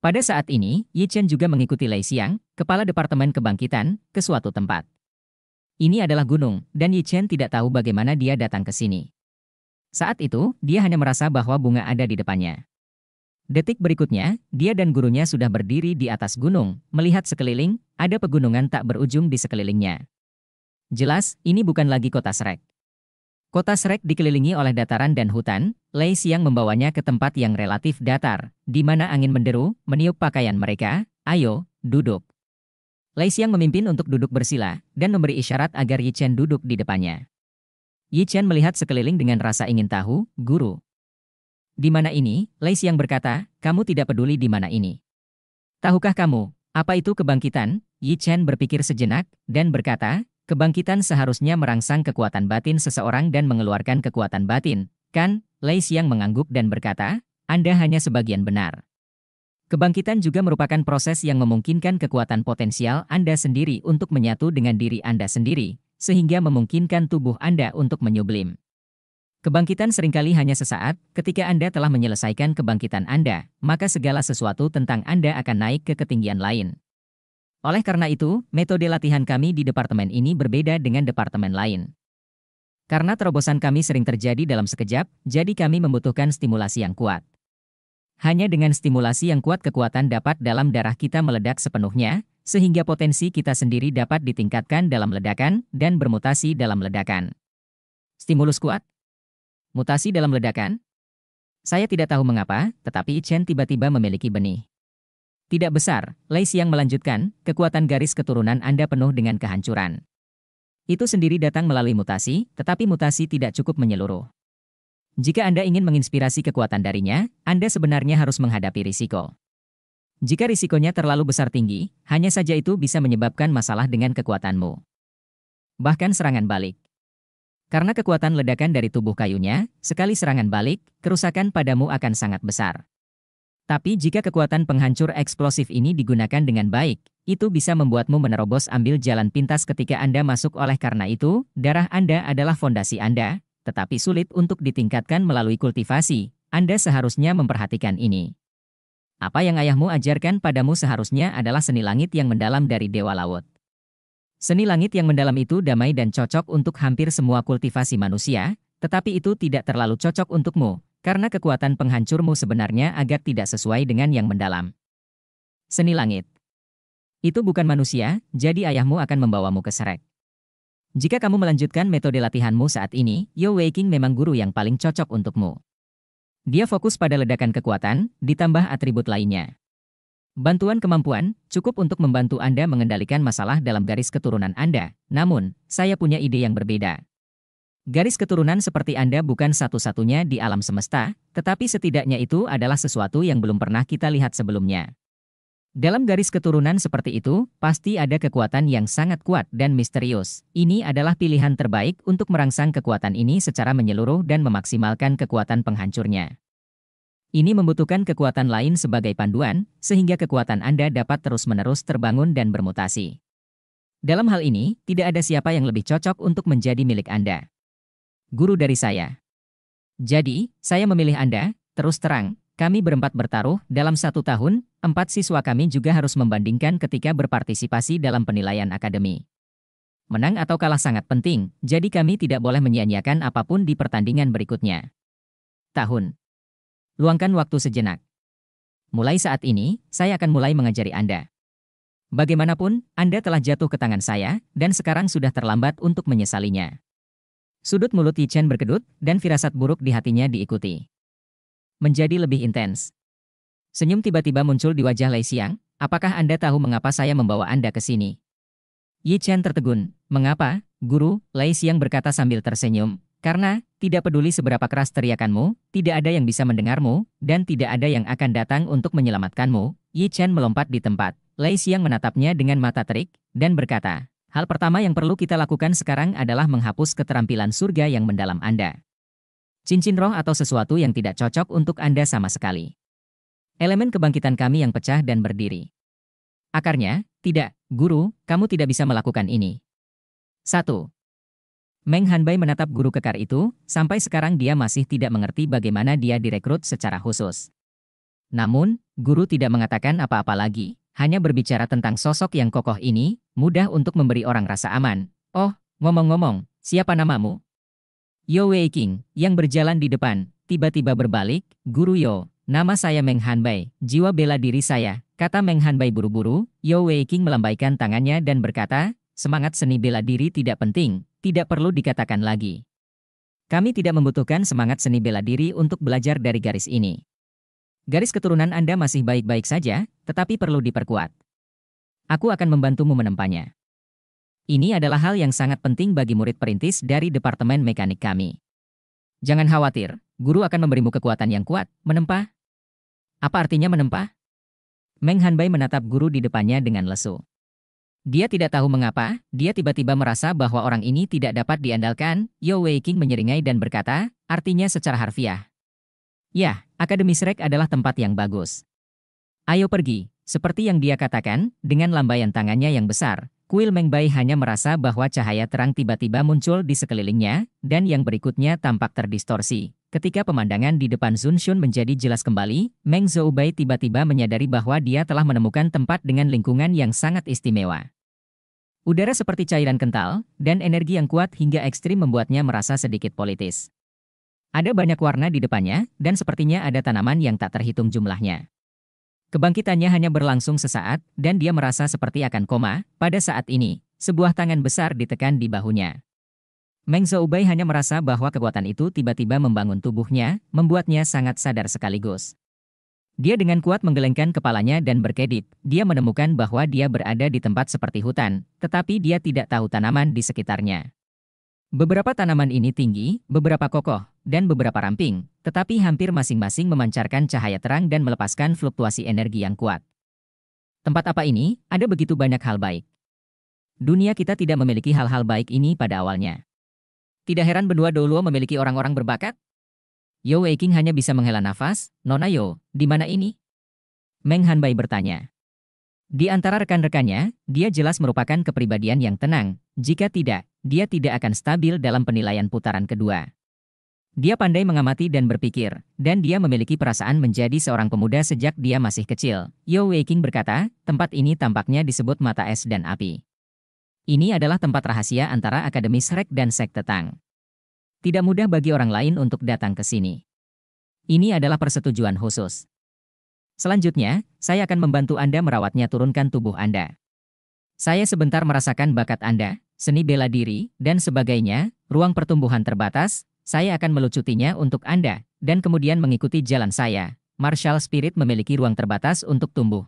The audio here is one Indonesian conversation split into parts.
Pada saat ini, Yi Chen juga mengikuti Lei Xiang, kepala Departemen Kebangkitan, ke suatu tempat. Ini adalah gunung, dan Yi Chen tidak tahu bagaimana dia datang ke sini. Saat itu, dia hanya merasa bahwa bunga ada di depannya. Detik berikutnya, dia dan gurunya sudah berdiri di atas gunung, melihat sekeliling, ada pegunungan tak berujung di sekelilingnya. Jelas, ini bukan lagi kota Srek. Kota Srek dikelilingi oleh dataran dan hutan, Lei yang membawanya ke tempat yang relatif datar, di mana angin menderu, meniup pakaian mereka, ayo, duduk. Lei Xiang memimpin untuk duduk bersila dan memberi isyarat agar Yi Chen duduk di depannya. Yi Chen melihat sekeliling dengan rasa ingin tahu, guru. Di mana ini? Lei Xiang berkata, kamu tidak peduli di mana ini. Tahukah kamu, apa itu kebangkitan? Yi Chen berpikir sejenak dan berkata, Kebangkitan seharusnya merangsang kekuatan batin seseorang dan mengeluarkan kekuatan batin, kan? Lei Xiang mengangguk dan berkata, Anda hanya sebagian benar. Kebangkitan juga merupakan proses yang memungkinkan kekuatan potensial Anda sendiri untuk menyatu dengan diri Anda sendiri, sehingga memungkinkan tubuh Anda untuk menyublim. Kebangkitan seringkali hanya sesaat, ketika Anda telah menyelesaikan kebangkitan Anda, maka segala sesuatu tentang Anda akan naik ke ketinggian lain. Oleh karena itu, metode latihan kami di departemen ini berbeda dengan departemen lain. Karena terobosan kami sering terjadi dalam sekejap, jadi kami membutuhkan stimulasi yang kuat. Hanya dengan stimulasi yang kuat kekuatan dapat dalam darah kita meledak sepenuhnya, sehingga potensi kita sendiri dapat ditingkatkan dalam ledakan dan bermutasi dalam ledakan. Stimulus kuat? Mutasi dalam ledakan? Saya tidak tahu mengapa, tetapi Chen tiba-tiba memiliki benih. Tidak besar, Lei Xiang melanjutkan, kekuatan garis keturunan Anda penuh dengan kehancuran. Itu sendiri datang melalui mutasi, tetapi mutasi tidak cukup menyeluruh. Jika Anda ingin menginspirasi kekuatan darinya, Anda sebenarnya harus menghadapi risiko. Jika risikonya terlalu besar tinggi, hanya saja itu bisa menyebabkan masalah dengan kekuatanmu. Bahkan serangan balik. Karena kekuatan ledakan dari tubuh kayunya, sekali serangan balik, kerusakan padamu akan sangat besar. Tapi jika kekuatan penghancur eksplosif ini digunakan dengan baik, itu bisa membuatmu menerobos ambil jalan pintas ketika Anda masuk oleh karena itu, darah Anda adalah fondasi Anda, tetapi sulit untuk ditingkatkan melalui kultivasi. Anda seharusnya memperhatikan ini. Apa yang ayahmu ajarkan padamu seharusnya adalah seni langit yang mendalam dari Dewa Laut. Seni langit yang mendalam itu damai dan cocok untuk hampir semua kultivasi manusia, tetapi itu tidak terlalu cocok untukmu, karena kekuatan penghancurmu sebenarnya agak tidak sesuai dengan yang mendalam. Seni langit. Itu bukan manusia, jadi ayahmu akan membawamu ke serek. Jika kamu melanjutkan metode latihanmu saat ini, Yo Waking memang guru yang paling cocok untukmu. Dia fokus pada ledakan kekuatan, ditambah atribut lainnya. Bantuan kemampuan cukup untuk membantu Anda mengendalikan masalah dalam garis keturunan Anda. Namun, saya punya ide yang berbeda. Garis keturunan seperti Anda bukan satu-satunya di alam semesta, tetapi setidaknya itu adalah sesuatu yang belum pernah kita lihat sebelumnya. Dalam garis keturunan seperti itu, pasti ada kekuatan yang sangat kuat dan misterius. Ini adalah pilihan terbaik untuk merangsang kekuatan ini secara menyeluruh dan memaksimalkan kekuatan penghancurnya. Ini membutuhkan kekuatan lain sebagai panduan, sehingga kekuatan Anda dapat terus-menerus terbangun dan bermutasi. Dalam hal ini, tidak ada siapa yang lebih cocok untuk menjadi milik Anda guru dari saya. Jadi, saya memilih Anda, terus terang, kami berempat bertaruh, dalam satu tahun, empat siswa kami juga harus membandingkan ketika berpartisipasi dalam penilaian akademi. Menang atau kalah sangat penting, jadi kami tidak boleh menyia-nyiakan apapun di pertandingan berikutnya. Tahun. Luangkan waktu sejenak. Mulai saat ini, saya akan mulai mengajari Anda. Bagaimanapun, Anda telah jatuh ke tangan saya, dan sekarang sudah terlambat untuk menyesalinya. Sudut mulut Yichen berkedut, dan firasat buruk di hatinya diikuti. Menjadi lebih intens. Senyum tiba-tiba muncul di wajah Lei Xiang, apakah Anda tahu mengapa saya membawa Anda ke sini? Yichen tertegun, mengapa, guru, Lei Xiang berkata sambil tersenyum, karena, tidak peduli seberapa keras teriakanmu, tidak ada yang bisa mendengarmu, dan tidak ada yang akan datang untuk menyelamatkanmu. Yi Chen melompat di tempat. Lei Xiang menatapnya dengan mata terik, dan berkata, Hal pertama yang perlu kita lakukan sekarang adalah menghapus keterampilan surga yang mendalam Anda. Cincin roh atau sesuatu yang tidak cocok untuk Anda sama sekali. Elemen kebangkitan kami yang pecah dan berdiri. Akarnya, tidak, guru, kamu tidak bisa melakukan ini. 1. Meng Hanbai menatap guru kekar itu, sampai sekarang dia masih tidak mengerti bagaimana dia direkrut secara khusus. Namun, guru tidak mengatakan apa-apa lagi, hanya berbicara tentang sosok yang kokoh ini, mudah untuk memberi orang rasa aman. Oh, ngomong-ngomong, siapa namamu? Yo Wei King, yang berjalan di depan, tiba-tiba berbalik, Guru Yo, nama saya Meng Hanbei. jiwa bela diri saya, kata Meng Hanbei buru-buru, Yo Wei King melambaikan tangannya dan berkata, semangat seni bela diri tidak penting, tidak perlu dikatakan lagi. Kami tidak membutuhkan semangat seni bela diri untuk belajar dari garis ini. Garis keturunan Anda masih baik-baik saja, tetapi perlu diperkuat. Aku akan membantumu menempanya. Ini adalah hal yang sangat penting bagi murid perintis dari Departemen Mekanik kami. Jangan khawatir, guru akan memberimu kekuatan yang kuat, menempa. Apa artinya menempa? Meng Hanbai menatap guru di depannya dengan lesu. Dia tidak tahu mengapa, dia tiba-tiba merasa bahwa orang ini tidak dapat diandalkan. Yo Wei King menyeringai dan berkata, artinya secara harfiah. Ya, Akademi SreK adalah tempat yang bagus. Ayo pergi, seperti yang dia katakan, dengan lambaian tangannya yang besar, Kuil Mengbai hanya merasa bahwa cahaya terang tiba-tiba muncul di sekelilingnya, dan yang berikutnya tampak terdistorsi. Ketika pemandangan di depan Sun Shun menjadi jelas kembali, Meng Zoubai tiba-tiba menyadari bahwa dia telah menemukan tempat dengan lingkungan yang sangat istimewa. Udara seperti cairan kental, dan energi yang kuat hingga ekstrim membuatnya merasa sedikit politis. Ada banyak warna di depannya, dan sepertinya ada tanaman yang tak terhitung jumlahnya. Kebangkitannya hanya berlangsung sesaat, dan dia merasa seperti akan koma. Pada saat ini, sebuah tangan besar ditekan di bahunya. Meng Zoubai hanya merasa bahwa kekuatan itu tiba-tiba membangun tubuhnya, membuatnya sangat sadar sekaligus. Dia dengan kuat menggelengkan kepalanya dan berkedip. Dia menemukan bahwa dia berada di tempat seperti hutan, tetapi dia tidak tahu tanaman di sekitarnya. Beberapa tanaman ini tinggi, beberapa kokoh, dan beberapa ramping, tetapi hampir masing-masing memancarkan cahaya terang dan melepaskan fluktuasi energi yang kuat. Tempat apa ini, ada begitu banyak hal baik. Dunia kita tidak memiliki hal-hal baik ini pada awalnya. Tidak heran benua Douluo memiliki orang-orang berbakat. Yo Weiking hanya bisa menghela nafas, Nona Yo, di mana ini? Meng Hanbai bertanya. Di antara rekan-rekannya, dia jelas merupakan kepribadian yang tenang. Jika tidak, dia tidak akan stabil dalam penilaian putaran kedua. Dia pandai mengamati dan berpikir, dan dia memiliki perasaan menjadi seorang pemuda sejak dia masih kecil. Yo Weiking berkata, tempat ini tampaknya disebut mata es dan api. Ini adalah tempat rahasia antara Akademi Srek dan Sekte Tang. Tidak mudah bagi orang lain untuk datang ke sini. Ini adalah persetujuan khusus. Selanjutnya, saya akan membantu Anda merawatnya turunkan tubuh Anda. Saya sebentar merasakan bakat Anda, seni bela diri, dan sebagainya, ruang pertumbuhan terbatas, saya akan melucutinya untuk Anda, dan kemudian mengikuti jalan saya. Martial Spirit memiliki ruang terbatas untuk tumbuh.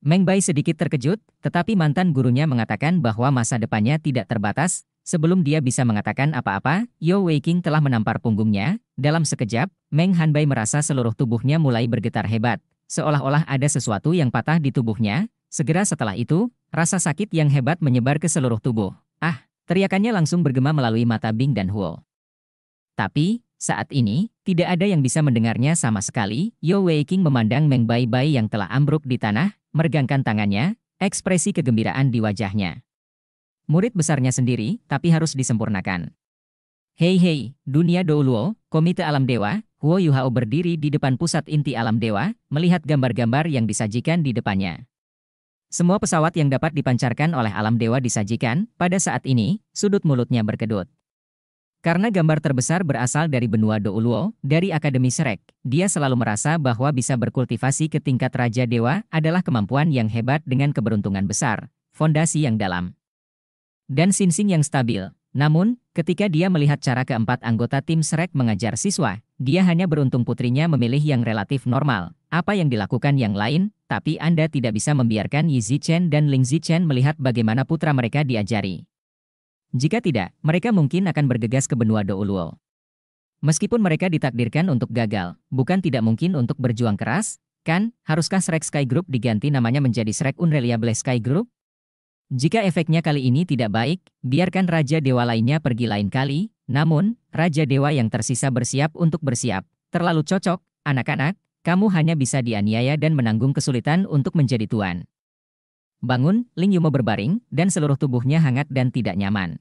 Meng Bai sedikit terkejut, tetapi mantan gurunya mengatakan bahwa masa depannya tidak terbatas. Sebelum dia bisa mengatakan apa-apa, Yo Waking telah menampar punggungnya. Dalam sekejap, Meng Han Bai merasa seluruh tubuhnya mulai bergetar hebat seolah-olah ada sesuatu yang patah di tubuhnya. Segera setelah itu, rasa sakit yang hebat menyebar ke seluruh tubuh. Ah, teriakannya langsung bergema melalui mata Bing dan Huo. Tapi, saat ini, tidak ada yang bisa mendengarnya sama sekali. Yo Wei King memandang Meng Bai Bai yang telah ambruk di tanah, meregangkan tangannya, ekspresi kegembiraan di wajahnya. Murid besarnya sendiri, tapi harus disempurnakan. Hei hei, dunia Douluo, Komite Alam Dewa, Huo Yuhao berdiri di depan pusat inti alam dewa, melihat gambar-gambar yang disajikan di depannya. Semua pesawat yang dapat dipancarkan oleh alam dewa disajikan, pada saat ini, sudut mulutnya berkedut. Karena gambar terbesar berasal dari benua Douluo, dari Akademi Serek, dia selalu merasa bahwa bisa berkultivasi ke tingkat Raja Dewa adalah kemampuan yang hebat dengan keberuntungan besar, fondasi yang dalam, dan sinsing yang stabil. Namun, ketika dia melihat cara keempat anggota tim Serek mengajar siswa, dia hanya beruntung putrinya memilih yang relatif normal. Apa yang dilakukan yang lain, tapi Anda tidak bisa membiarkan Yi Zichen dan Ling Zichen melihat bagaimana putra mereka diajari. Jika tidak, mereka mungkin akan bergegas ke benua Douluo. Meskipun mereka ditakdirkan untuk gagal, bukan tidak mungkin untuk berjuang keras, kan? Haruskah Shrek Sky Group diganti namanya menjadi Shrek Unreliable Sky Group? Jika efeknya kali ini tidak baik, biarkan raja dewa lainnya pergi lain kali. Namun, raja dewa yang tersisa bersiap untuk bersiap. Terlalu cocok, anak-anak, kamu hanya bisa dianiaya dan menanggung kesulitan untuk menjadi tuan. Bangun, Ling Yumo berbaring, dan seluruh tubuhnya hangat dan tidak nyaman.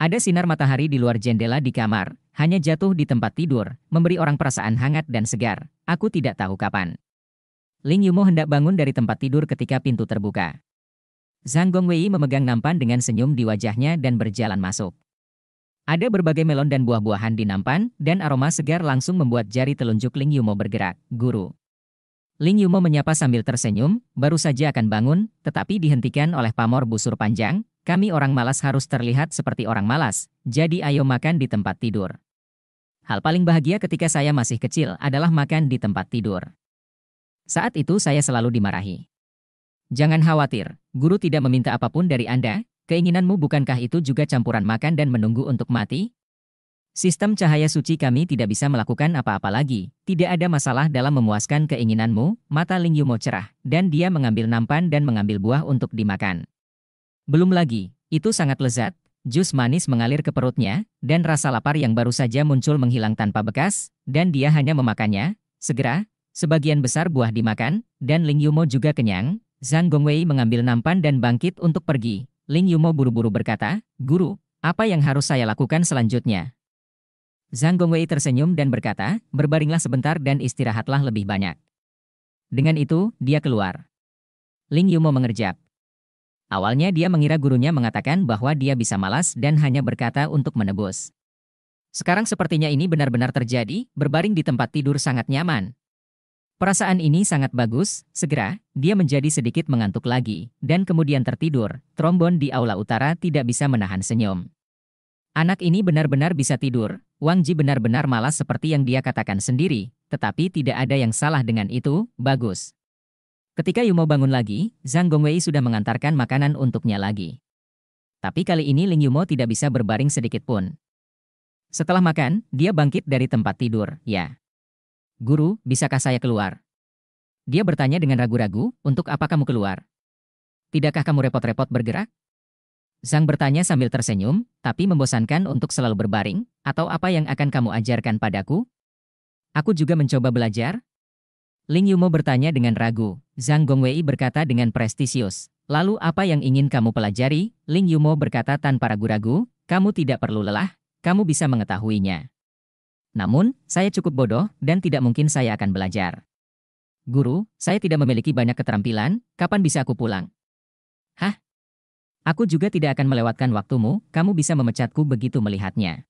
Ada sinar matahari di luar jendela di kamar, hanya jatuh di tempat tidur, memberi orang perasaan hangat dan segar. Aku tidak tahu kapan. Ling Yumo hendak bangun dari tempat tidur ketika pintu terbuka. Zhang Gongwei memegang nampan dengan senyum di wajahnya dan berjalan masuk. Ada berbagai melon dan buah-buahan di nampan, dan aroma segar langsung membuat jari telunjuk Ling Yumo bergerak, guru. Ling Yumo menyapa sambil tersenyum, baru saja akan bangun, tetapi dihentikan oleh pamor busur panjang, kami orang malas harus terlihat seperti orang malas, jadi ayo makan di tempat tidur. Hal paling bahagia ketika saya masih kecil adalah makan di tempat tidur. Saat itu saya selalu dimarahi. Jangan khawatir, guru tidak meminta apapun dari Anda, keinginanmu bukankah itu juga campuran makan dan menunggu untuk mati? Sistem cahaya suci kami tidak bisa melakukan apa-apa lagi, tidak ada masalah dalam memuaskan keinginanmu, mata Ling Yumo cerah, dan dia mengambil nampan dan mengambil buah untuk dimakan. Belum lagi, itu sangat lezat, jus manis mengalir ke perutnya, dan rasa lapar yang baru saja muncul menghilang tanpa bekas, dan dia hanya memakannya, segera, sebagian besar buah dimakan, dan Ling Yumo juga kenyang, Zhang Gongwei mengambil nampan dan bangkit untuk pergi. Ling Yumo buru-buru berkata, Guru, apa yang harus saya lakukan selanjutnya? Zhang Gongwei tersenyum dan berkata, berbaringlah sebentar dan istirahatlah lebih banyak. Dengan itu, dia keluar. Ling Yumo mengerjap. Awalnya dia mengira gurunya mengatakan bahwa dia bisa malas dan hanya berkata untuk menebus. Sekarang sepertinya ini benar-benar terjadi, berbaring di tempat tidur sangat nyaman. Perasaan ini sangat bagus, segera, dia menjadi sedikit mengantuk lagi, dan kemudian tertidur, trombon di aula utara tidak bisa menahan senyum. Anak ini benar-benar bisa tidur, Wang Ji benar-benar malas seperti yang dia katakan sendiri, tetapi tidak ada yang salah dengan itu, bagus. Ketika Yumo bangun lagi, Zhang Gongwei sudah mengantarkan makanan untuknya lagi. Tapi kali ini Ling Yumo tidak bisa berbaring sedikit pun. Setelah makan, dia bangkit dari tempat tidur, ya. Guru, bisakah saya keluar? Dia bertanya dengan ragu-ragu, untuk apa kamu keluar? Tidakkah kamu repot-repot bergerak? Zhang bertanya sambil tersenyum, tapi membosankan untuk selalu berbaring, atau apa yang akan kamu ajarkan padaku? Aku juga mencoba belajar. Ling Yumo bertanya dengan ragu. Zhang Gongwei berkata dengan prestisius. Lalu apa yang ingin kamu pelajari? Ling Yumo berkata tanpa ragu-ragu, kamu tidak perlu lelah, kamu bisa mengetahuinya. Namun, saya cukup bodoh dan tidak mungkin saya akan belajar. Guru, saya tidak memiliki banyak keterampilan, kapan bisa aku pulang? Hah? Aku juga tidak akan melewatkan waktumu, kamu bisa memecatku begitu melihatnya.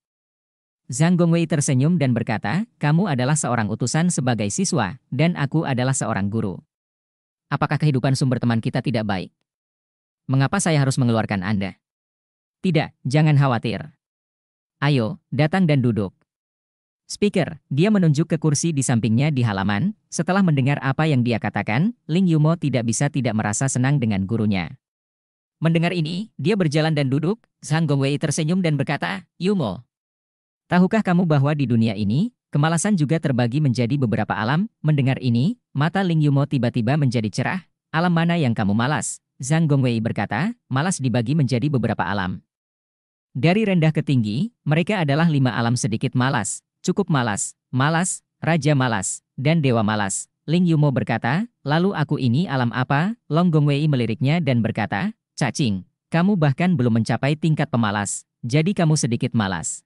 Zhang Gongwei tersenyum dan berkata, kamu adalah seorang utusan sebagai siswa, dan aku adalah seorang guru. Apakah kehidupan sumber teman kita tidak baik? Mengapa saya harus mengeluarkan Anda? Tidak, jangan khawatir. Ayo, datang dan duduk. Speaker, dia menunjuk ke kursi di sampingnya di halaman, setelah mendengar apa yang dia katakan, Ling Yumo tidak bisa tidak merasa senang dengan gurunya. Mendengar ini, dia berjalan dan duduk, Zhang Gongwei tersenyum dan berkata, Yumo, tahukah kamu bahwa di dunia ini, kemalasan juga terbagi menjadi beberapa alam, mendengar ini, mata Ling Yumo tiba-tiba menjadi cerah, alam mana yang kamu malas? Zhang Gongwei berkata, malas dibagi menjadi beberapa alam. Dari rendah ke tinggi, mereka adalah lima alam sedikit malas, cukup malas, malas, raja malas, dan dewa malas. Ling Yumo berkata, lalu aku ini alam apa? Long Gongwei meliriknya dan berkata, cacing, kamu bahkan belum mencapai tingkat pemalas, jadi kamu sedikit malas.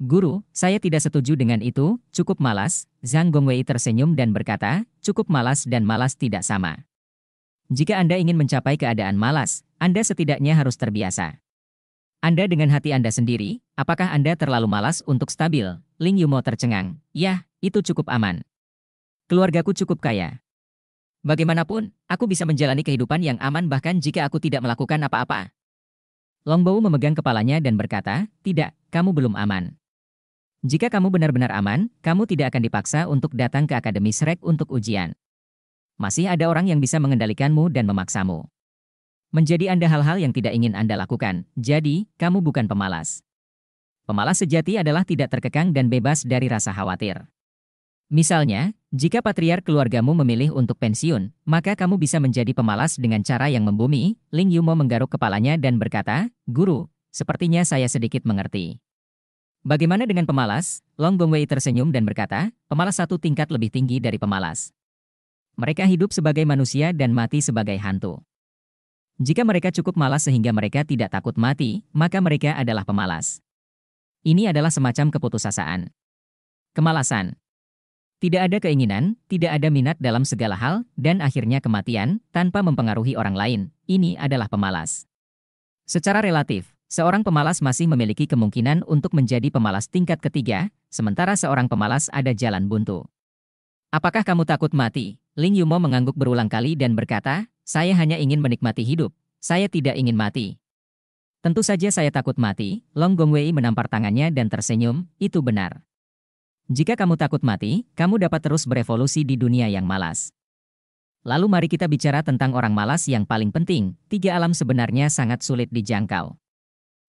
Guru, saya tidak setuju dengan itu, cukup malas, Zhang Gongwei tersenyum dan berkata, cukup malas dan malas tidak sama. Jika Anda ingin mencapai keadaan malas, Anda setidaknya harus terbiasa. Anda dengan hati Anda sendiri, apakah Anda terlalu malas untuk stabil? Ling Yumo tercengang. Yah, itu cukup aman. Keluargaku cukup kaya. Bagaimanapun, aku bisa menjalani kehidupan yang aman bahkan jika aku tidak melakukan apa-apa. Longbow memegang kepalanya dan berkata, tidak, kamu belum aman. Jika kamu benar-benar aman, kamu tidak akan dipaksa untuk datang ke Akademi Shrek untuk ujian. Masih ada orang yang bisa mengendalikanmu dan memaksamu. Menjadi Anda hal-hal yang tidak ingin Anda lakukan, jadi, kamu bukan pemalas. Pemalas sejati adalah tidak terkekang dan bebas dari rasa khawatir. Misalnya, jika patriark keluargamu memilih untuk pensiun, maka kamu bisa menjadi pemalas dengan cara yang membumi. Ling Yumo menggaruk kepalanya dan berkata, Guru, sepertinya saya sedikit mengerti. Bagaimana dengan pemalas? Long Gongwei tersenyum dan berkata, pemalas satu tingkat lebih tinggi dari pemalas. Mereka hidup sebagai manusia dan mati sebagai hantu. Jika mereka cukup malas sehingga mereka tidak takut mati, maka mereka adalah pemalas. Ini adalah semacam keputusasaan. Kemalasan. Tidak ada keinginan, tidak ada minat dalam segala hal, dan akhirnya kematian tanpa mempengaruhi orang lain. Ini adalah pemalas. Secara relatif, seorang pemalas masih memiliki kemungkinan untuk menjadi pemalas tingkat ketiga, sementara seorang pemalas ada jalan buntu. Apakah kamu takut mati? Ling Yumo mengangguk berulang kali dan berkata, saya hanya ingin menikmati hidup. Saya tidak ingin mati. Tentu saja saya takut mati, Long Gongwei menampar tangannya dan tersenyum, itu benar. Jika kamu takut mati, kamu dapat terus berevolusi di dunia yang malas. Lalu mari kita bicara tentang orang malas yang paling penting, tiga alam sebenarnya sangat sulit dijangkau.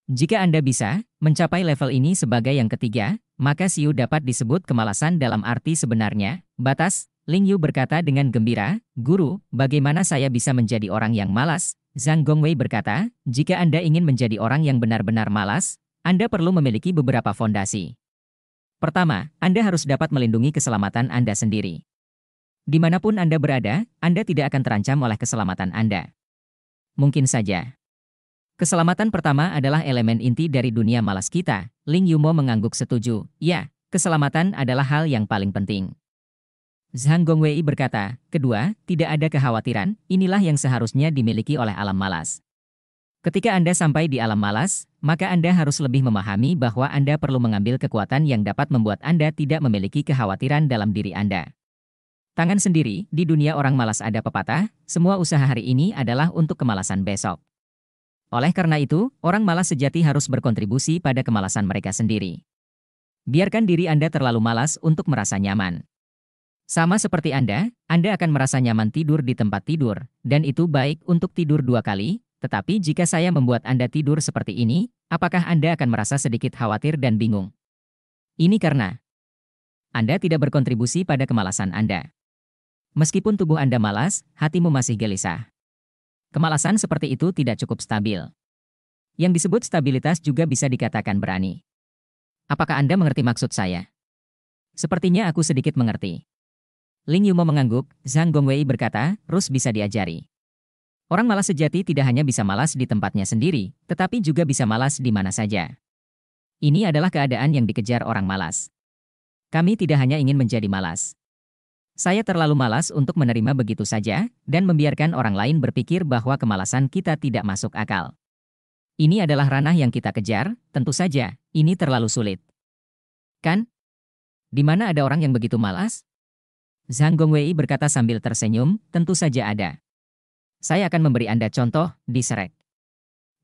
Jika Anda bisa mencapai level ini sebagai yang ketiga, maka Siu dapat disebut kemalasan dalam arti sebenarnya, batas, Ling Yu berkata dengan gembira, Guru, bagaimana saya bisa menjadi orang yang malas, Zhang Gongwei berkata, jika Anda ingin menjadi orang yang benar-benar malas, Anda perlu memiliki beberapa fondasi. Pertama, Anda harus dapat melindungi keselamatan Anda sendiri. Dimanapun Anda berada, Anda tidak akan terancam oleh keselamatan Anda. Mungkin saja. Keselamatan pertama adalah elemen inti dari dunia malas kita. Ling Yumo mengangguk setuju. Ya, keselamatan adalah hal yang paling penting. Zhang Gongwei berkata, kedua, tidak ada kekhawatiran, inilah yang seharusnya dimiliki oleh alam malas. Ketika Anda sampai di alam malas, maka Anda harus lebih memahami bahwa Anda perlu mengambil kekuatan yang dapat membuat Anda tidak memiliki kekhawatiran dalam diri Anda. Tangan sendiri, di dunia orang malas ada pepatah, semua usaha hari ini adalah untuk kemalasan besok. Oleh karena itu, orang malas sejati harus berkontribusi pada kemalasan mereka sendiri. Biarkan diri Anda terlalu malas untuk merasa nyaman. Sama seperti Anda, Anda akan merasa nyaman tidur di tempat tidur, dan itu baik untuk tidur dua kali, tetapi jika saya membuat Anda tidur seperti ini, apakah Anda akan merasa sedikit khawatir dan bingung? Ini karena Anda tidak berkontribusi pada kemalasan Anda. Meskipun tubuh Anda malas, hatimu masih gelisah. Kemalasan seperti itu tidak cukup stabil. Yang disebut stabilitas juga bisa dikatakan berani. Apakah Anda mengerti maksud saya? Sepertinya aku sedikit mengerti. Ling Yumo mengangguk, Zhang Gongwei berkata, Rus bisa diajari. Orang malas sejati tidak hanya bisa malas di tempatnya sendiri, tetapi juga bisa malas di mana saja. Ini adalah keadaan yang dikejar orang malas. Kami tidak hanya ingin menjadi malas. Saya terlalu malas untuk menerima begitu saja, dan membiarkan orang lain berpikir bahwa kemalasan kita tidak masuk akal. Ini adalah ranah yang kita kejar, tentu saja, ini terlalu sulit. Kan? Di mana ada orang yang begitu malas, Zhang Gongwei berkata sambil tersenyum, tentu saja ada. Saya akan memberi Anda contoh, di Serek.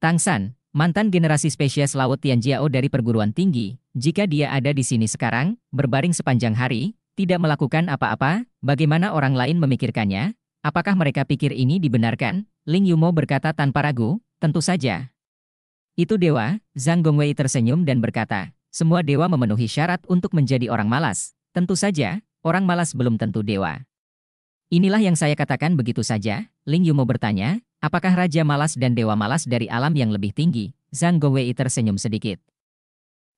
Tang San, mantan generasi spesies laut Tianjiao dari perguruan tinggi, jika dia ada di sini sekarang, berbaring sepanjang hari, tidak melakukan apa-apa, bagaimana orang lain memikirkannya? Apakah mereka pikir ini dibenarkan? Ling Yumo berkata tanpa ragu, tentu saja. Itu dewa, Zhang Gongwei tersenyum dan berkata, semua dewa memenuhi syarat untuk menjadi orang malas. Tentu saja, orang malas belum tentu dewa. Inilah yang saya katakan begitu saja, Ling Yu bertanya, apakah Raja Malas dan Dewa Malas dari alam yang lebih tinggi? Zhang Gowei tersenyum sedikit.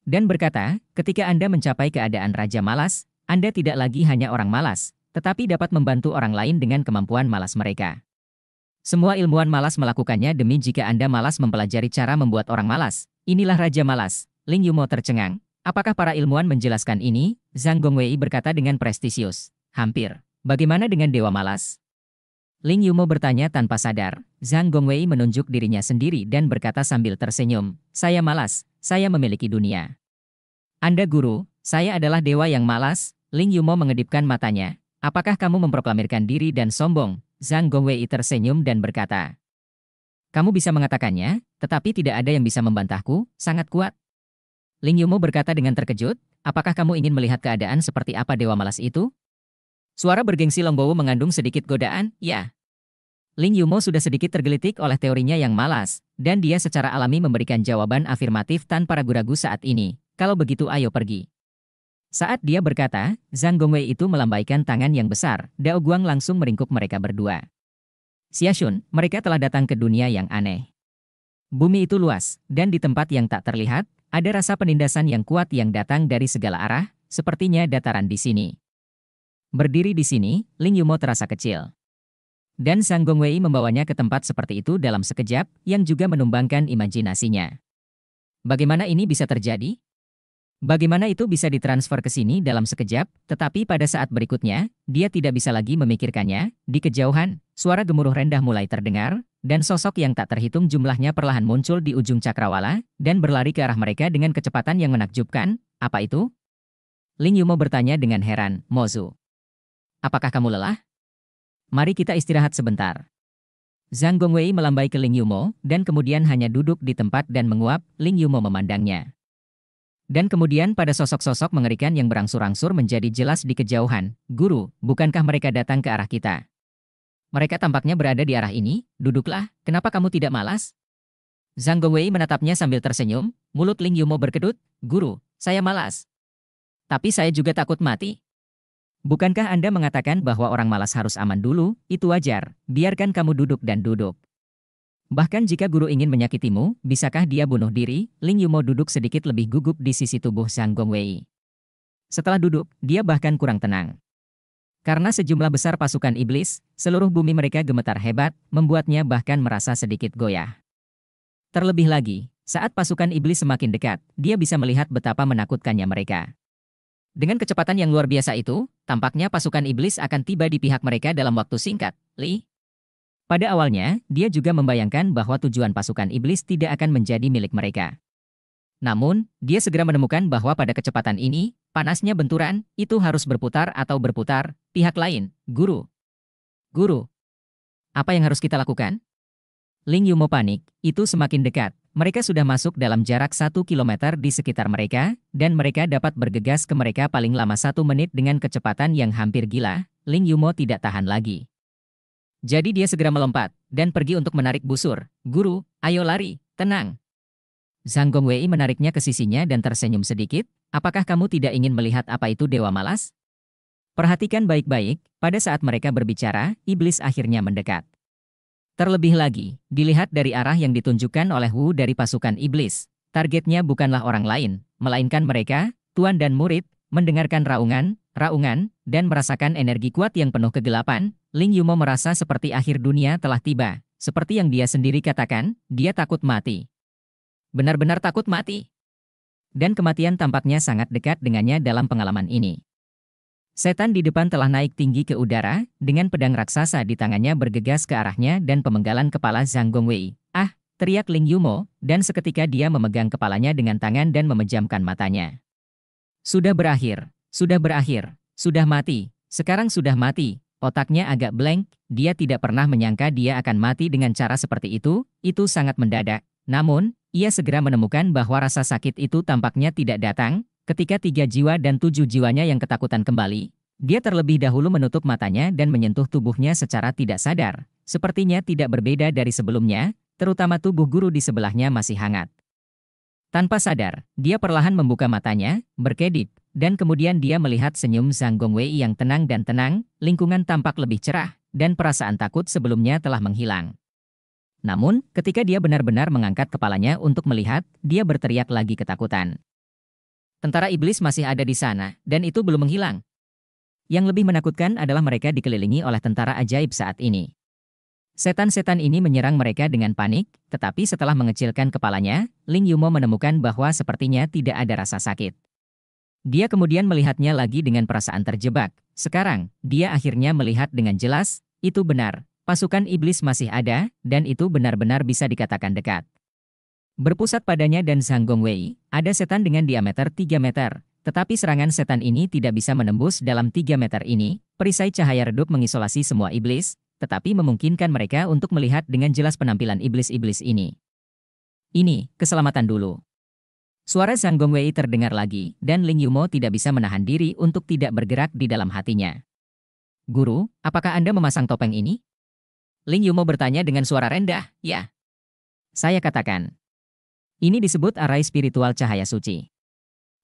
Dan berkata, ketika Anda mencapai keadaan Raja Malas, Anda tidak lagi hanya orang malas, tetapi dapat membantu orang lain dengan kemampuan malas mereka. Semua ilmuwan malas melakukannya demi jika Anda malas mempelajari cara membuat orang malas. Inilah Raja Malas, Ling Yumo tercengang, Apakah para ilmuwan menjelaskan ini? Zhang Gongwei berkata dengan prestisius. Hampir. Bagaimana dengan Dewa Malas? Ling Yumo bertanya tanpa sadar. Zhang Gongwei menunjuk dirinya sendiri dan berkata sambil tersenyum, Saya malas, saya memiliki dunia. Anda guru, saya adalah dewa yang malas, Ling Yumo mengedipkan matanya. Apakah kamu memproklamirkan diri dan sombong? Zhang Gongwei tersenyum dan berkata, Kamu bisa mengatakannya, tetapi tidak ada yang bisa membantahku, sangat kuat. Ling Yumu berkata dengan terkejut, apakah kamu ingin melihat keadaan seperti apa Dewa Malas itu? Suara bergengsi Longbowo mengandung sedikit godaan, ya. Ling Yumo sudah sedikit tergelitik oleh teorinya yang malas, dan dia secara alami memberikan jawaban afirmatif tanpa ragu-ragu saat ini. Kalau begitu ayo pergi. Saat dia berkata, Zhang Gongwei itu melambaikan tangan yang besar, Dao Guang langsung meringkuk mereka berdua. Xiaxun, mereka telah datang ke dunia yang aneh. Bumi itu luas, dan di tempat yang tak terlihat, ada rasa penindasan yang kuat yang datang dari segala arah, sepertinya dataran di sini. Berdiri di sini, Ling Yumo terasa kecil. Dan Sang Gongwei membawanya ke tempat seperti itu dalam sekejap, yang juga menumbangkan imajinasinya. Bagaimana ini bisa terjadi? Bagaimana itu bisa ditransfer ke sini dalam sekejap, tetapi pada saat berikutnya, dia tidak bisa lagi memikirkannya. Di kejauhan, suara gemuruh rendah mulai terdengar, dan sosok yang tak terhitung jumlahnya perlahan muncul di ujung cakrawala dan berlari ke arah mereka dengan kecepatan yang menakjubkan. Apa itu? Ling Yumo bertanya dengan heran, Mozu. Apakah kamu lelah? Mari kita istirahat sebentar. Zhang Gongwei melambai ke Ling Yumo dan kemudian hanya duduk di tempat dan menguap, Ling Yumo memandangnya. Dan kemudian pada sosok-sosok mengerikan yang berangsur-angsur menjadi jelas di kejauhan, guru, bukankah mereka datang ke arah kita? Mereka tampaknya berada di arah ini, duduklah, kenapa kamu tidak malas? Zhang Gongwei menatapnya sambil tersenyum, mulut Ling Yumo berkedut, Guru, saya malas. Tapi saya juga takut mati. Bukankah Anda mengatakan bahwa orang malas harus aman dulu, itu wajar, biarkan kamu duduk dan duduk. Bahkan jika guru ingin menyakitimu, bisakah dia bunuh diri? Ling Yumo duduk sedikit lebih gugup di sisi tubuh Zhang Gongwei. Setelah duduk, dia bahkan kurang tenang. Karena sejumlah besar pasukan iblis, seluruh bumi mereka gemetar hebat, membuatnya bahkan merasa sedikit goyah. Terlebih lagi, saat pasukan iblis semakin dekat, dia bisa melihat betapa menakutkannya mereka. Dengan kecepatan yang luar biasa itu, tampaknya pasukan iblis akan tiba di pihak mereka dalam waktu singkat. Li. Pada awalnya, dia juga membayangkan bahwa tujuan pasukan iblis tidak akan menjadi milik mereka. Namun, dia segera menemukan bahwa pada kecepatan ini, Panasnya benturan, itu harus berputar atau berputar, pihak lain, guru. Guru. Apa yang harus kita lakukan? Ling Yumo panik, itu semakin dekat. Mereka sudah masuk dalam jarak 1 km di sekitar mereka, dan mereka dapat bergegas ke mereka paling lama satu menit dengan kecepatan yang hampir gila. Ling Yumo tidak tahan lagi. Jadi dia segera melompat, dan pergi untuk menarik busur. Guru, ayo lari, tenang. Zhang Gongwei menariknya ke sisinya dan tersenyum sedikit, apakah kamu tidak ingin melihat apa itu dewa malas? Perhatikan baik-baik, pada saat mereka berbicara, iblis akhirnya mendekat. Terlebih lagi, dilihat dari arah yang ditunjukkan oleh Wu dari pasukan iblis, targetnya bukanlah orang lain, melainkan mereka, tuan dan murid, mendengarkan raungan, raungan, dan merasakan energi kuat yang penuh kegelapan, Ling Yumo merasa seperti akhir dunia telah tiba. Seperti yang dia sendiri katakan, dia takut mati benar-benar takut mati. Dan kematian tampaknya sangat dekat dengannya dalam pengalaman ini. Setan di depan telah naik tinggi ke udara, dengan pedang raksasa di tangannya bergegas ke arahnya dan pemenggalan kepala Zhang Gongwei. Ah, teriak Ling Yumo, dan seketika dia memegang kepalanya dengan tangan dan memejamkan matanya. Sudah berakhir, sudah berakhir, sudah mati, sekarang sudah mati, otaknya agak blank, dia tidak pernah menyangka dia akan mati dengan cara seperti itu, itu sangat mendadak. Namun, ia segera menemukan bahwa rasa sakit itu tampaknya tidak datang, ketika tiga jiwa dan tujuh jiwanya yang ketakutan kembali. Dia terlebih dahulu menutup matanya dan menyentuh tubuhnya secara tidak sadar, sepertinya tidak berbeda dari sebelumnya, terutama tubuh guru di sebelahnya masih hangat. Tanpa sadar, dia perlahan membuka matanya, berkedip, dan kemudian dia melihat senyum Zhang Gongwei yang tenang dan tenang, lingkungan tampak lebih cerah, dan perasaan takut sebelumnya telah menghilang. Namun, ketika dia benar-benar mengangkat kepalanya untuk melihat, dia berteriak lagi ketakutan. Tentara iblis masih ada di sana, dan itu belum menghilang. Yang lebih menakutkan adalah mereka dikelilingi oleh tentara ajaib saat ini. Setan-setan ini menyerang mereka dengan panik, tetapi setelah mengecilkan kepalanya, Ling Yumo menemukan bahwa sepertinya tidak ada rasa sakit. Dia kemudian melihatnya lagi dengan perasaan terjebak. Sekarang, dia akhirnya melihat dengan jelas, itu benar, Pasukan iblis masih ada, dan itu benar-benar bisa dikatakan dekat. Berpusat padanya dan Zhang Gongwei, ada setan dengan diameter 3 meter, tetapi serangan setan ini tidak bisa menembus dalam 3 meter ini, perisai cahaya redup mengisolasi semua iblis, tetapi memungkinkan mereka untuk melihat dengan jelas penampilan iblis-iblis ini. Ini, keselamatan dulu. Suara Zhang Gongwei terdengar lagi, dan Ling Yumo tidak bisa menahan diri untuk tidak bergerak di dalam hatinya. Guru, apakah Anda memasang topeng ini? Ling Yumo bertanya dengan suara rendah, ya. Saya katakan. Ini disebut arai spiritual cahaya suci.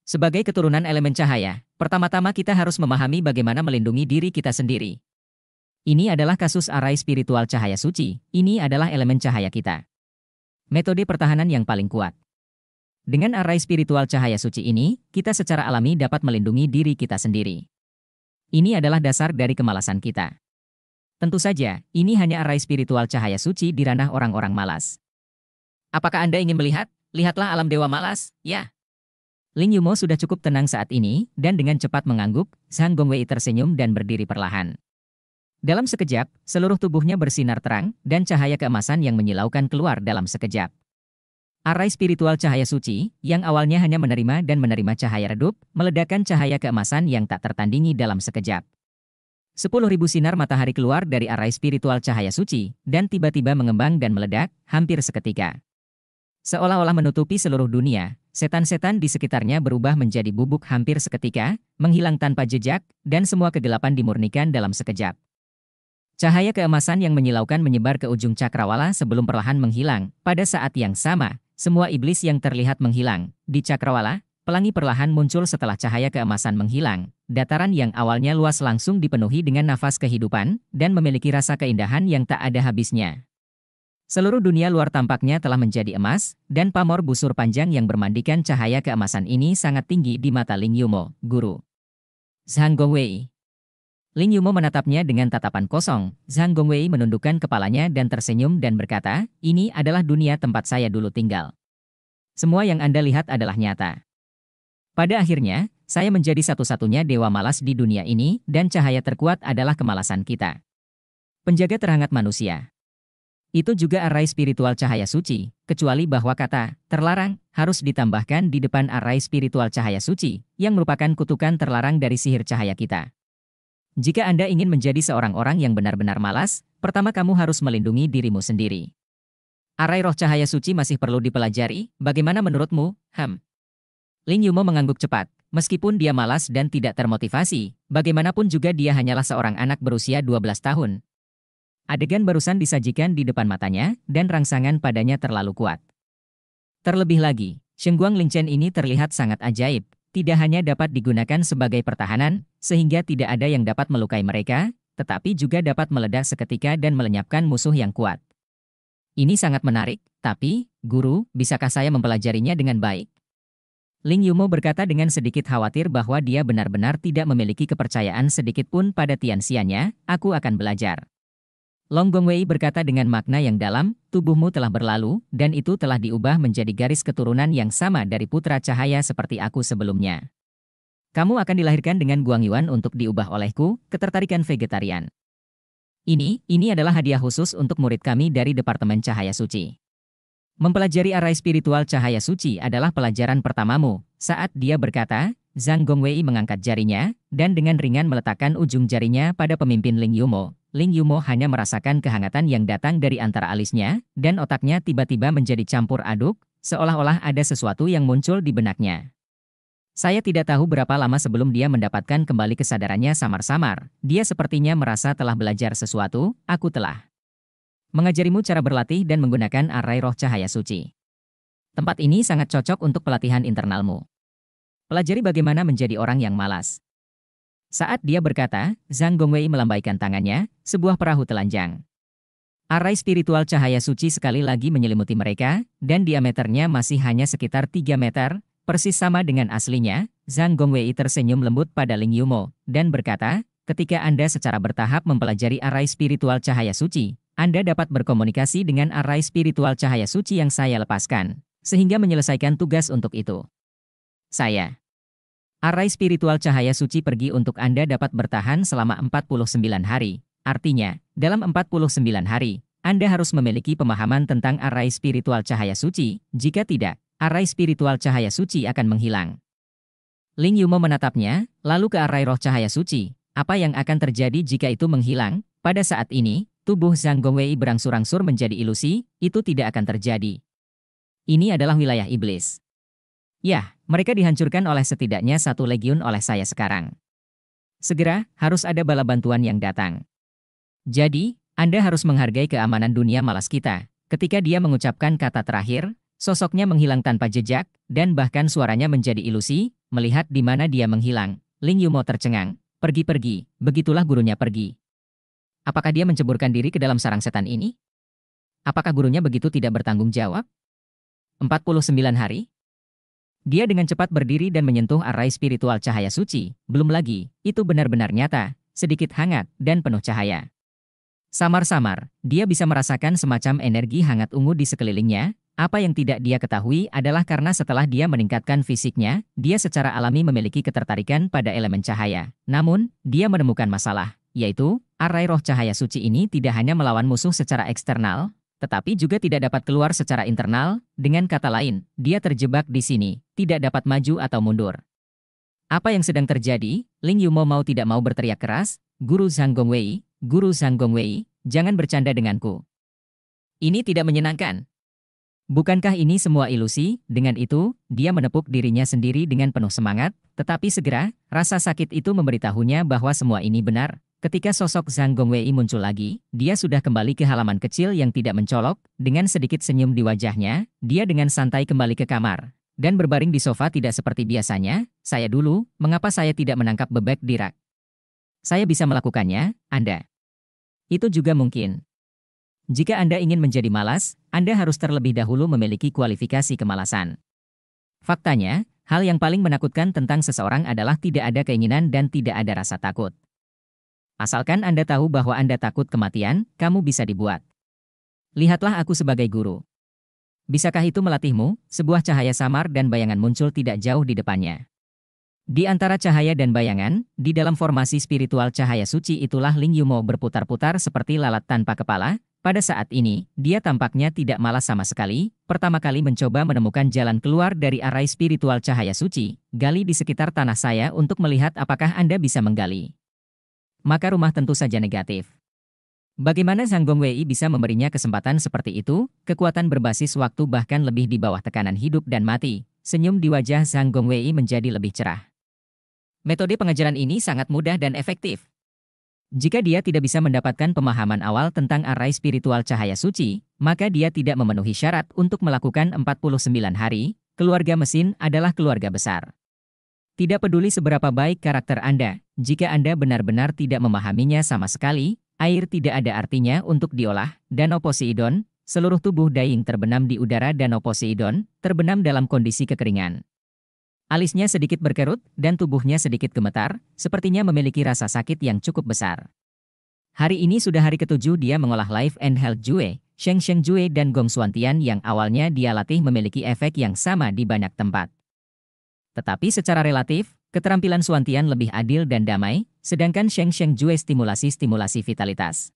Sebagai keturunan elemen cahaya, pertama-tama kita harus memahami bagaimana melindungi diri kita sendiri. Ini adalah kasus arai spiritual cahaya suci, ini adalah elemen cahaya kita. Metode pertahanan yang paling kuat. Dengan arai spiritual cahaya suci ini, kita secara alami dapat melindungi diri kita sendiri. Ini adalah dasar dari kemalasan kita. Tentu saja, ini hanya arai spiritual cahaya suci di ranah orang-orang malas. Apakah Anda ingin melihat? Lihatlah alam dewa malas, ya. Ling Yumo sudah cukup tenang saat ini, dan dengan cepat mengangguk, Zhang Gongwei tersenyum dan berdiri perlahan. Dalam sekejap, seluruh tubuhnya bersinar terang, dan cahaya keemasan yang menyilaukan keluar dalam sekejap. Arai spiritual cahaya suci, yang awalnya hanya menerima dan menerima cahaya redup, meledakkan cahaya keemasan yang tak tertandingi dalam sekejap. Sepuluh ribu sinar matahari keluar dari arai spiritual cahaya suci, dan tiba-tiba mengembang dan meledak, hampir seketika. Seolah-olah menutupi seluruh dunia, setan-setan di sekitarnya berubah menjadi bubuk hampir seketika, menghilang tanpa jejak, dan semua kegelapan dimurnikan dalam sekejap. Cahaya keemasan yang menyilaukan menyebar ke ujung cakrawala sebelum perlahan menghilang. Pada saat yang sama, semua iblis yang terlihat menghilang. Di cakrawala, Pelangi perlahan muncul setelah cahaya keemasan menghilang, dataran yang awalnya luas langsung dipenuhi dengan nafas kehidupan, dan memiliki rasa keindahan yang tak ada habisnya. Seluruh dunia luar tampaknya telah menjadi emas, dan pamor busur panjang yang bermandikan cahaya keemasan ini sangat tinggi di mata Ling Yumo, guru. Zhang Gongwei Ling Yumo menatapnya dengan tatapan kosong. Zhang Gongwei menundukkan kepalanya dan tersenyum dan berkata, ini adalah dunia tempat saya dulu tinggal. Semua yang Anda lihat adalah nyata. Pada akhirnya, saya menjadi satu-satunya dewa malas di dunia ini dan cahaya terkuat adalah kemalasan kita. Penjaga terhangat manusia. Itu juga arai spiritual cahaya suci, kecuali bahwa kata terlarang harus ditambahkan di depan arai spiritual cahaya suci, yang merupakan kutukan terlarang dari sihir cahaya kita. Jika Anda ingin menjadi seorang orang yang benar-benar malas, pertama kamu harus melindungi dirimu sendiri. Arai roh cahaya suci masih perlu dipelajari, bagaimana menurutmu, Ham? Ling Yumo mengangguk cepat. Meskipun dia malas dan tidak termotivasi, bagaimanapun juga dia hanyalah seorang anak berusia 12 tahun. Adegan barusan disajikan di depan matanya, dan rangsangan padanya terlalu kuat. Terlebih lagi, Shengguang Lingchen ini terlihat sangat ajaib, tidak hanya dapat digunakan sebagai pertahanan, sehingga tidak ada yang dapat melukai mereka, tetapi juga dapat meledak seketika dan melenyapkan musuh yang kuat. Ini sangat menarik, tapi, guru, bisakah saya mempelajarinya dengan baik? Ling Yumo berkata dengan sedikit khawatir bahwa dia benar-benar tidak memiliki kepercayaan sedikit pun pada Tian Xianya. aku akan belajar. Long Gongwei berkata dengan makna yang dalam, tubuhmu telah berlalu, dan itu telah diubah menjadi garis keturunan yang sama dari putra cahaya seperti aku sebelumnya. Kamu akan dilahirkan dengan Guang Yuan untuk diubah olehku, ketertarikan vegetarian. Ini, ini adalah hadiah khusus untuk murid kami dari Departemen Cahaya Suci. Mempelajari arai spiritual cahaya suci adalah pelajaran pertamamu, saat dia berkata, Zhang Gongwei mengangkat jarinya, dan dengan ringan meletakkan ujung jarinya pada pemimpin Ling Yumo. Ling Yumo hanya merasakan kehangatan yang datang dari antara alisnya, dan otaknya tiba-tiba menjadi campur aduk, seolah-olah ada sesuatu yang muncul di benaknya. Saya tidak tahu berapa lama sebelum dia mendapatkan kembali kesadarannya samar-samar. Dia sepertinya merasa telah belajar sesuatu, aku telah mengajarimu cara berlatih dan menggunakan array roh cahaya suci. Tempat ini sangat cocok untuk pelatihan internalmu. Pelajari bagaimana menjadi orang yang malas. Saat dia berkata, Zhang Gongwei melambaikan tangannya, sebuah perahu telanjang. Array spiritual cahaya suci sekali lagi menyelimuti mereka, dan diameternya masih hanya sekitar 3 meter, persis sama dengan aslinya, Zhang Gongwei tersenyum lembut pada Ling Yumo, dan berkata, ketika Anda secara bertahap mempelajari array spiritual cahaya suci, anda dapat berkomunikasi dengan arai spiritual cahaya suci yang saya lepaskan, sehingga menyelesaikan tugas untuk itu. Saya. Arai spiritual cahaya suci pergi untuk Anda dapat bertahan selama 49 hari. Artinya, dalam 49 hari, Anda harus memiliki pemahaman tentang arai spiritual cahaya suci. Jika tidak, arai spiritual cahaya suci akan menghilang. Ling Yumo menatapnya, lalu ke arai roh cahaya suci. Apa yang akan terjadi jika itu menghilang? Pada saat ini, tubuh Zhang Gongwei berangsur-angsur menjadi ilusi, itu tidak akan terjadi. Ini adalah wilayah iblis. Yah, mereka dihancurkan oleh setidaknya satu legiun oleh saya sekarang. Segera, harus ada bala bantuan yang datang. Jadi, Anda harus menghargai keamanan dunia malas kita. Ketika dia mengucapkan kata terakhir, sosoknya menghilang tanpa jejak, dan bahkan suaranya menjadi ilusi, melihat di mana dia menghilang. Ling Yumo tercengang. Pergi-pergi, begitulah gurunya pergi. Apakah dia menceburkan diri ke dalam sarang setan ini? Apakah gurunya begitu tidak bertanggung jawab? 49 hari? Dia dengan cepat berdiri dan menyentuh arai spiritual cahaya suci. Belum lagi, itu benar-benar nyata, sedikit hangat, dan penuh cahaya. Samar-samar, dia bisa merasakan semacam energi hangat ungu di sekelilingnya, apa yang tidak dia ketahui adalah karena setelah dia meningkatkan fisiknya, dia secara alami memiliki ketertarikan pada elemen cahaya. Namun, dia menemukan masalah yaitu arai roh cahaya suci ini tidak hanya melawan musuh secara eksternal, tetapi juga tidak dapat keluar secara internal. Dengan kata lain, dia terjebak di sini, tidak dapat maju atau mundur. Apa yang sedang terjadi? Ling Yumo mau tidak mau berteriak keras, Guru Zhang Gongwei, Guru Zhang Gongwei, jangan bercanda denganku. Ini tidak menyenangkan. Bukankah ini semua ilusi? Dengan itu, dia menepuk dirinya sendiri dengan penuh semangat, tetapi segera, rasa sakit itu memberitahunya bahwa semua ini benar, Ketika sosok Zhang Gongwei muncul lagi, dia sudah kembali ke halaman kecil yang tidak mencolok, dengan sedikit senyum di wajahnya, dia dengan santai kembali ke kamar. Dan berbaring di sofa tidak seperti biasanya, saya dulu, mengapa saya tidak menangkap bebek di rak? Saya bisa melakukannya, Anda. Itu juga mungkin. Jika Anda ingin menjadi malas, Anda harus terlebih dahulu memiliki kualifikasi kemalasan. Faktanya, hal yang paling menakutkan tentang seseorang adalah tidak ada keinginan dan tidak ada rasa takut. Asalkan Anda tahu bahwa Anda takut kematian, kamu bisa dibuat. Lihatlah aku sebagai guru. Bisakah itu melatihmu? Sebuah cahaya samar dan bayangan muncul tidak jauh di depannya. Di antara cahaya dan bayangan, di dalam formasi spiritual cahaya suci itulah Ling Yumo berputar-putar seperti lalat tanpa kepala. Pada saat ini, dia tampaknya tidak malas sama sekali, pertama kali mencoba menemukan jalan keluar dari arai spiritual cahaya suci, gali di sekitar tanah saya untuk melihat apakah Anda bisa menggali maka rumah tentu saja negatif. Bagaimana Zhang Gongwei bisa memberinya kesempatan seperti itu? Kekuatan berbasis waktu bahkan lebih di bawah tekanan hidup dan mati. Senyum di wajah Zhang Gongwei menjadi lebih cerah. Metode pengajaran ini sangat mudah dan efektif. Jika dia tidak bisa mendapatkan pemahaman awal tentang arai spiritual cahaya suci, maka dia tidak memenuhi syarat untuk melakukan 49 hari. Keluarga mesin adalah keluarga besar. Tidak peduli seberapa baik karakter Anda, jika Anda benar-benar tidak memahaminya sama sekali, air tidak ada artinya untuk diolah. Danau Poseidon, seluruh tubuh Daing terbenam di udara Danau Poseidon, terbenam dalam kondisi kekeringan. Alisnya sedikit berkerut dan tubuhnya sedikit gemetar, sepertinya memiliki rasa sakit yang cukup besar. Hari ini sudah hari ketujuh dia mengolah Life and Health Jue, Sheng Sheng Jue dan Gong Suantian yang awalnya dia latih memiliki efek yang sama di banyak tempat. Tetapi secara relatif, keterampilan Suantian lebih adil dan damai, sedangkan Sheng Sheng Jue stimulasi-stimulasi vitalitas.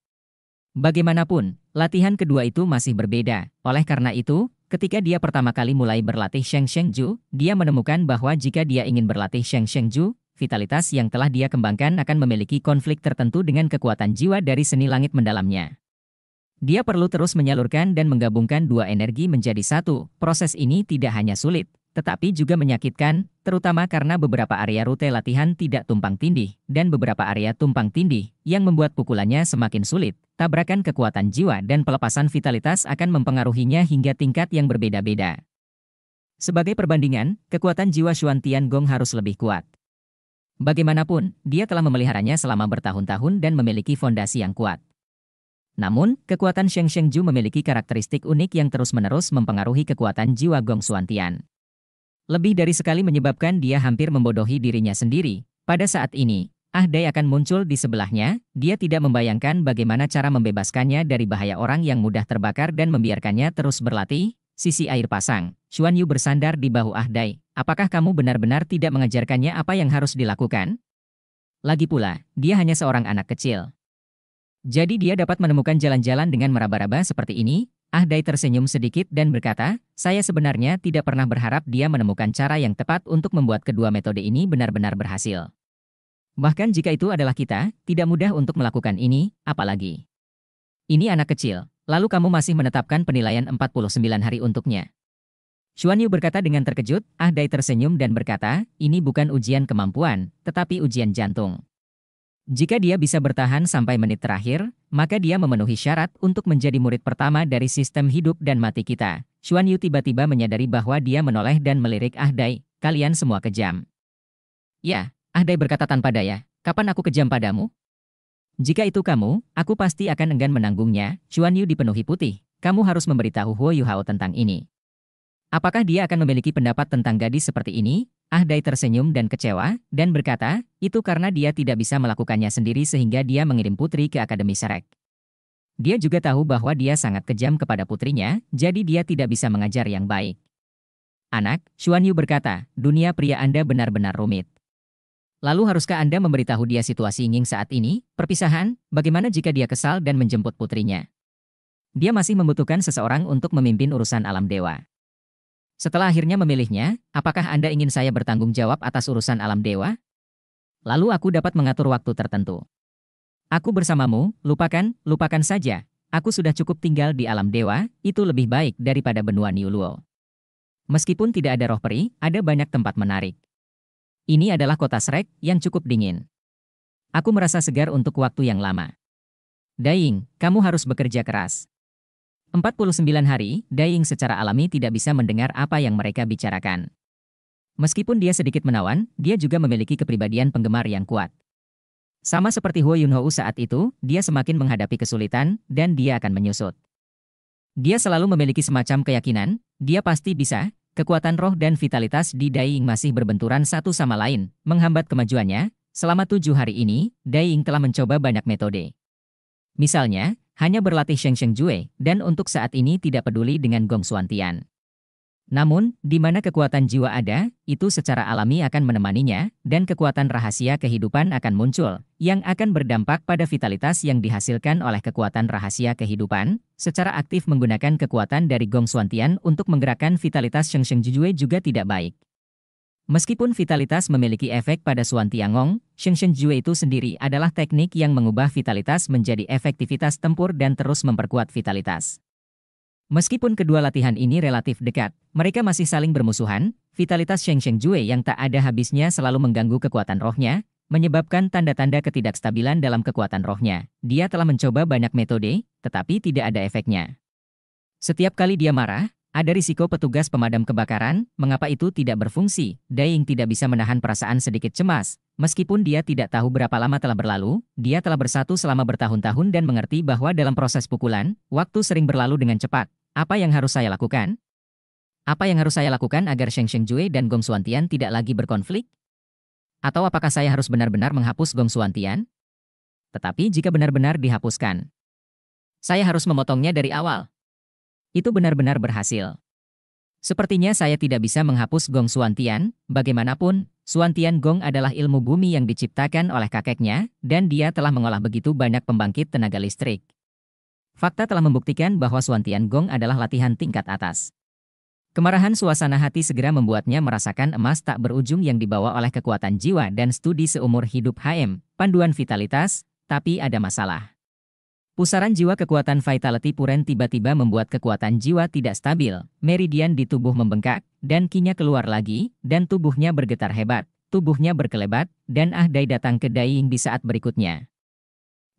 Bagaimanapun, latihan kedua itu masih berbeda. Oleh karena itu, ketika dia pertama kali mulai berlatih Sheng Sheng Ju, dia menemukan bahwa jika dia ingin berlatih Sheng Sheng Ju, vitalitas yang telah dia kembangkan akan memiliki konflik tertentu dengan kekuatan jiwa dari seni langit mendalamnya. Dia perlu terus menyalurkan dan menggabungkan dua energi menjadi satu. Proses ini tidak hanya sulit, tetapi juga menyakitkan, terutama karena beberapa area rute latihan tidak tumpang tindih, dan beberapa area tumpang tindih, yang membuat pukulannya semakin sulit. Tabrakan kekuatan jiwa dan pelepasan vitalitas akan mempengaruhinya hingga tingkat yang berbeda-beda. Sebagai perbandingan, kekuatan jiwa Xuan Tian Gong harus lebih kuat. Bagaimanapun, dia telah memeliharanya selama bertahun-tahun dan memiliki fondasi yang kuat. Namun, kekuatan Sheng Sheng Ju memiliki karakteristik unik yang terus-menerus mempengaruhi kekuatan jiwa Gong Suantian lebih dari sekali menyebabkan dia hampir membodohi dirinya sendiri. Pada saat ini, Ah Ahdai akan muncul di sebelahnya, dia tidak membayangkan bagaimana cara membebaskannya dari bahaya orang yang mudah terbakar dan membiarkannya terus berlatih, sisi air pasang. Xuan Yu bersandar di bahu Ah Ahdai, apakah kamu benar-benar tidak mengajarkannya apa yang harus dilakukan? Lagi pula, dia hanya seorang anak kecil. Jadi dia dapat menemukan jalan-jalan dengan meraba-raba seperti ini, Ah Dai tersenyum sedikit dan berkata, saya sebenarnya tidak pernah berharap dia menemukan cara yang tepat untuk membuat kedua metode ini benar-benar berhasil. Bahkan jika itu adalah kita, tidak mudah untuk melakukan ini, apalagi. Ini anak kecil, lalu kamu masih menetapkan penilaian 49 hari untuknya. Xuan Yu berkata dengan terkejut, Ah Dai tersenyum dan berkata, ini bukan ujian kemampuan, tetapi ujian jantung. Jika dia bisa bertahan sampai menit terakhir, maka dia memenuhi syarat untuk menjadi murid pertama dari sistem hidup dan mati kita. Xuan Yu tiba-tiba menyadari bahwa dia menoleh dan melirik Ah Dai. kalian semua kejam. Ya, Ah Dai berkata tanpa daya, kapan aku kejam padamu? Jika itu kamu, aku pasti akan enggan menanggungnya, Xuan Yu dipenuhi putih. Kamu harus memberitahu Huo Hao tentang ini. Apakah dia akan memiliki pendapat tentang gadis seperti ini? Ah Dai tersenyum dan kecewa, dan berkata, itu karena dia tidak bisa melakukannya sendiri sehingga dia mengirim putri ke Akademi Serek. Dia juga tahu bahwa dia sangat kejam kepada putrinya, jadi dia tidak bisa mengajar yang baik. Anak, Xuan Yu berkata, dunia pria Anda benar-benar rumit. Lalu haruskah Anda memberitahu dia situasi ingin saat ini, perpisahan, bagaimana jika dia kesal dan menjemput putrinya? Dia masih membutuhkan seseorang untuk memimpin urusan alam dewa. Setelah akhirnya memilihnya, apakah Anda ingin saya bertanggung jawab atas urusan alam dewa? Lalu aku dapat mengatur waktu tertentu. Aku bersamamu, lupakan, lupakan saja. Aku sudah cukup tinggal di alam dewa, itu lebih baik daripada benua New Niuluo. Meskipun tidak ada roh peri, ada banyak tempat menarik. Ini adalah kota Srek yang cukup dingin. Aku merasa segar untuk waktu yang lama. Daing, kamu harus bekerja keras. 49 hari, Daing secara alami tidak bisa mendengar apa yang mereka bicarakan. Meskipun dia sedikit menawan, dia juga memiliki kepribadian penggemar yang kuat. Sama seperti Huo Yunhou saat itu, dia semakin menghadapi kesulitan, dan dia akan menyusut. Dia selalu memiliki semacam keyakinan, dia pasti bisa, kekuatan roh dan vitalitas di Daying masih berbenturan satu sama lain, menghambat kemajuannya. Selama tujuh hari ini, Daying telah mencoba banyak metode. Misalnya, hanya berlatih Sheng Sheng Jue dan untuk saat ini tidak peduli dengan Gong Xuan Namun, di mana kekuatan jiwa ada, itu secara alami akan menemaninya, dan kekuatan rahasia kehidupan akan muncul, yang akan berdampak pada vitalitas yang dihasilkan oleh kekuatan rahasia kehidupan, secara aktif menggunakan kekuatan dari Gong Suantian untuk menggerakkan vitalitas Sheng Sheng Jue juga tidak baik. Meskipun vitalitas memiliki efek pada Suan Tiangong, Sheng Sheng Jue itu sendiri adalah teknik yang mengubah vitalitas menjadi efektivitas tempur dan terus memperkuat vitalitas. Meskipun kedua latihan ini relatif dekat, mereka masih saling bermusuhan, vitalitas Sheng Sheng Jue yang tak ada habisnya selalu mengganggu kekuatan rohnya, menyebabkan tanda-tanda ketidakstabilan dalam kekuatan rohnya. Dia telah mencoba banyak metode, tetapi tidak ada efeknya. Setiap kali dia marah, ada risiko petugas pemadam kebakaran, mengapa itu tidak berfungsi? Daing tidak bisa menahan perasaan sedikit cemas. Meskipun dia tidak tahu berapa lama telah berlalu, dia telah bersatu selama bertahun-tahun dan mengerti bahwa dalam proses pukulan, waktu sering berlalu dengan cepat. Apa yang harus saya lakukan? Apa yang harus saya lakukan agar Sheng Sheng Jue dan Gong Suantian tidak lagi berkonflik? Atau apakah saya harus benar-benar menghapus Gong Suantian? Tetapi jika benar-benar dihapuskan, saya harus memotongnya dari awal itu benar-benar berhasil. Sepertinya saya tidak bisa menghapus Gong Suantian, bagaimanapun, Suantian Gong adalah ilmu bumi yang diciptakan oleh kakeknya, dan dia telah mengolah begitu banyak pembangkit tenaga listrik. Fakta telah membuktikan bahwa Suantian Gong adalah latihan tingkat atas. Kemarahan suasana hati segera membuatnya merasakan emas tak berujung yang dibawa oleh kekuatan jiwa dan studi seumur hidup HM, panduan vitalitas, tapi ada masalah. Pusaran jiwa kekuatan Vitality Puren tiba-tiba membuat kekuatan jiwa tidak stabil, meridian di tubuh membengkak, dan kinya keluar lagi, dan tubuhnya bergetar hebat, tubuhnya berkelebat, dan ah Dai datang ke Daying di saat berikutnya.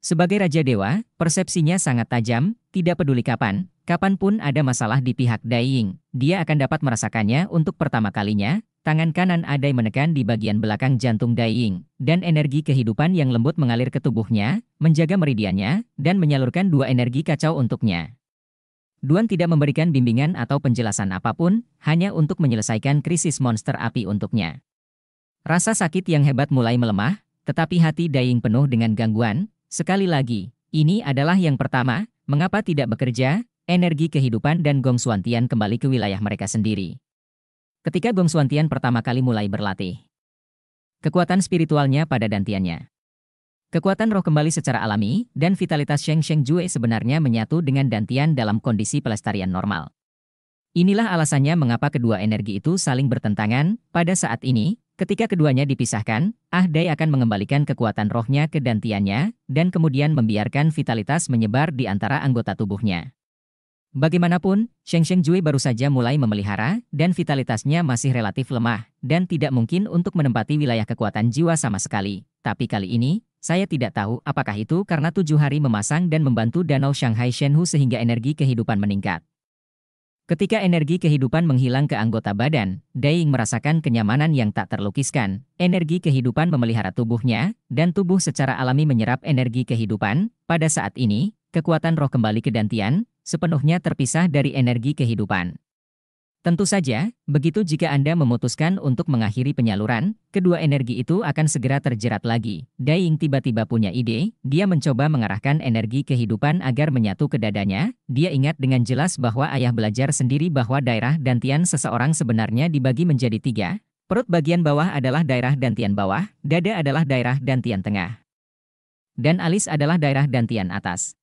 Sebagai Raja Dewa, persepsinya sangat tajam, tidak peduli kapan, kapanpun ada masalah di pihak Daying, dia akan dapat merasakannya untuk pertama kalinya, Tangan kanan Adai menekan di bagian belakang jantung Daying, dan energi kehidupan yang lembut mengalir ke tubuhnya, menjaga meridiannya, dan menyalurkan dua energi kacau untuknya. Duan tidak memberikan bimbingan atau penjelasan apapun, hanya untuk menyelesaikan krisis monster api untuknya. Rasa sakit yang hebat mulai melemah, tetapi hati Daying penuh dengan gangguan. Sekali lagi, ini adalah yang pertama, mengapa tidak bekerja, energi kehidupan dan Gong Suantian kembali ke wilayah mereka sendiri. Ketika Gong Suantian pertama kali mulai berlatih, kekuatan spiritualnya pada dantiannya. Kekuatan roh kembali secara alami, dan vitalitas Sheng Sheng Jue sebenarnya menyatu dengan dantian dalam kondisi pelestarian normal. Inilah alasannya mengapa kedua energi itu saling bertentangan, pada saat ini, ketika keduanya dipisahkan, Ah Dai akan mengembalikan kekuatan rohnya ke dantiannya, dan kemudian membiarkan vitalitas menyebar di antara anggota tubuhnya. Bagaimanapun, Sheng Sheng Jui baru saja mulai memelihara dan vitalitasnya masih relatif lemah dan tidak mungkin untuk menempati wilayah kekuatan jiwa sama sekali. Tapi kali ini, saya tidak tahu apakah itu karena tujuh hari memasang dan membantu Danau Shanghai Shenhu sehingga energi kehidupan meningkat. Ketika energi kehidupan menghilang ke anggota badan, Daying merasakan kenyamanan yang tak terlukiskan. Energi kehidupan memelihara tubuhnya, dan tubuh secara alami menyerap energi kehidupan. Pada saat ini, kekuatan roh kembali ke Dantian, sepenuhnya terpisah dari energi kehidupan. Tentu saja, begitu jika Anda memutuskan untuk mengakhiri penyaluran, kedua energi itu akan segera terjerat lagi. Daing tiba-tiba punya ide, dia mencoba mengarahkan energi kehidupan agar menyatu ke dadanya. Dia ingat dengan jelas bahwa ayah belajar sendiri bahwa daerah dantian seseorang sebenarnya dibagi menjadi tiga. Perut bagian bawah adalah daerah dantian bawah, dada adalah daerah dantian tengah dan alis adalah daerah dantian atas.